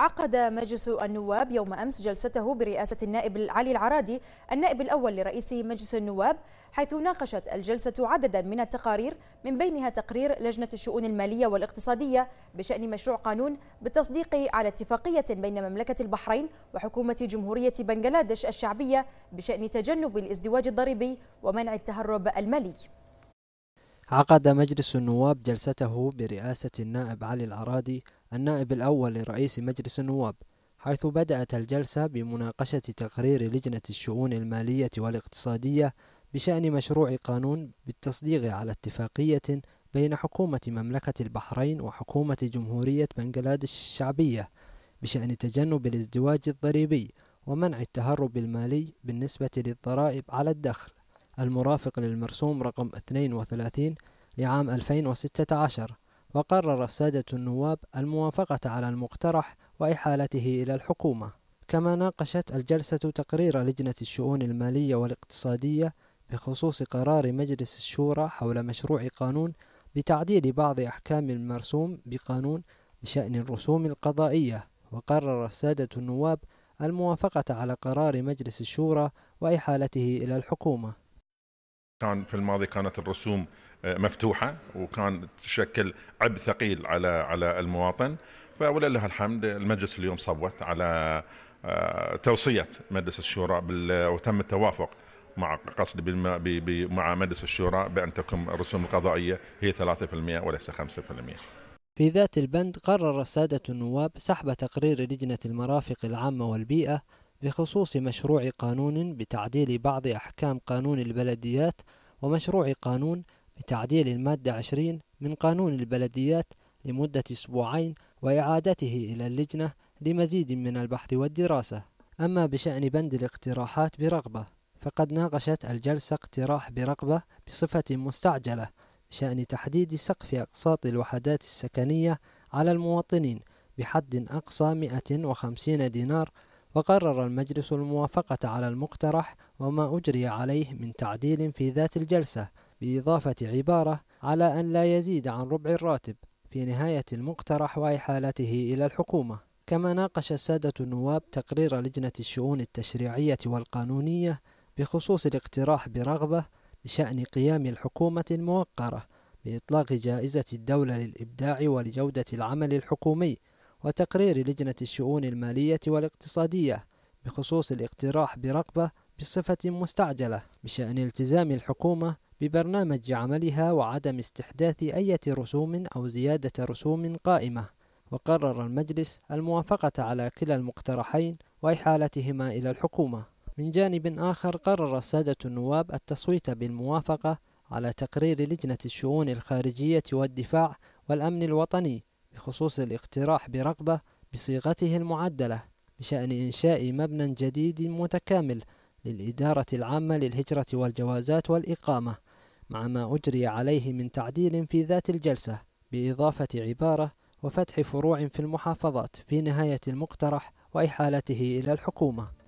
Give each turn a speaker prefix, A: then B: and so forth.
A: عقد مجلس النواب يوم أمس جلسته برئاسة النائب علي العرادي النائب الأول لرئيس مجلس النواب حيث ناقشت الجلسة عددا من التقارير من بينها تقرير لجنة الشؤون المالية والاقتصادية بشأن مشروع قانون بالتصديق على اتفاقية بين مملكة البحرين وحكومة جمهورية بنغلاديش الشعبية بشأن تجنب الازدواج الضريبي ومنع التهرب المالي
B: عقد مجلس النواب جلسته برئاسة النائب علي الأراضي النائب الأول لرئيس مجلس النواب حيث بدأت الجلسة بمناقشة تقرير لجنة الشؤون المالية والاقتصادية بشأن مشروع قانون بالتصديق على اتفاقية بين حكومة مملكة البحرين وحكومة جمهورية بنغلاديش الشعبية بشأن تجنب الازدواج الضريبي ومنع التهرب المالي بالنسبة للضرائب على الدخل المرافق للمرسوم رقم 32 لعام 2016 وقرر السادة النواب الموافقة على المقترح وإحالته إلى الحكومة كما ناقشت الجلسة تقرير لجنة الشؤون المالية والاقتصادية بخصوص قرار مجلس الشورى حول مشروع قانون بتعديل بعض أحكام المرسوم بقانون بشأن الرسوم القضائية وقرر السادة النواب الموافقة على قرار مجلس الشورى وإحالته إلى الحكومة
C: كان في الماضي كانت الرسوم آه، مفتوحه وكان تشكل عبء ثقيل على على المواطن فولله الحمد المجلس اليوم صوت على آه، توصيه مجلس الشورى وتم التوافق مع قصد مع مجلس الشورى بان تكون الرسوم القضائيه هي 3% وليس 5%.
B: في ذات البند قرر سادة النواب سحب تقرير لجنة المرافق العامة والبيئة بخصوص مشروع قانون بتعديل بعض أحكام قانون البلديات ومشروع قانون بتعديل المادة 20 من قانون البلديات لمدة أسبوعين وإعادته إلى اللجنة لمزيد من البحث والدراسة أما بشأن بند الاقتراحات برغبة فقد ناقشت الجلسة اقتراح برغبة بصفة مستعجلة بشأن تحديد سقف أقساط الوحدات السكنية على المواطنين بحد أقصى 150 دينار وقرر المجلس الموافقة على المقترح وما أجري عليه من تعديل في ذات الجلسة بإضافة عبارة على أن لا يزيد عن ربع الراتب في نهاية المقترح وإحالته إلى الحكومة كما ناقش السادة النواب تقرير لجنة الشؤون التشريعية والقانونية بخصوص الاقتراح برغبة بشأن قيام الحكومة الموقرة بإطلاق جائزة الدولة للإبداع ولجودة العمل الحكومي وتقرير لجنة الشؤون المالية والاقتصادية بخصوص الاقتراح برقبة بصفة مستعجلة بشأن التزام الحكومة ببرنامج عملها وعدم استحداث أي رسوم أو زيادة رسوم قائمة وقرر المجلس الموافقة على كلا المقترحين وإحالتهما إلى الحكومة من جانب آخر قرر السادة النواب التصويت بالموافقة على تقرير لجنة الشؤون الخارجية والدفاع والأمن الوطني بخصوص الاقتراح برغبة بصيغته المعدلة بشأن إنشاء مبنى جديد متكامل للإدارة العامة للهجرة والجوازات والإقامة مع ما أجري عليه من تعديل في ذات الجلسة بإضافة عبارة وفتح فروع في المحافظات في نهاية المقترح وإحالته إلى الحكومة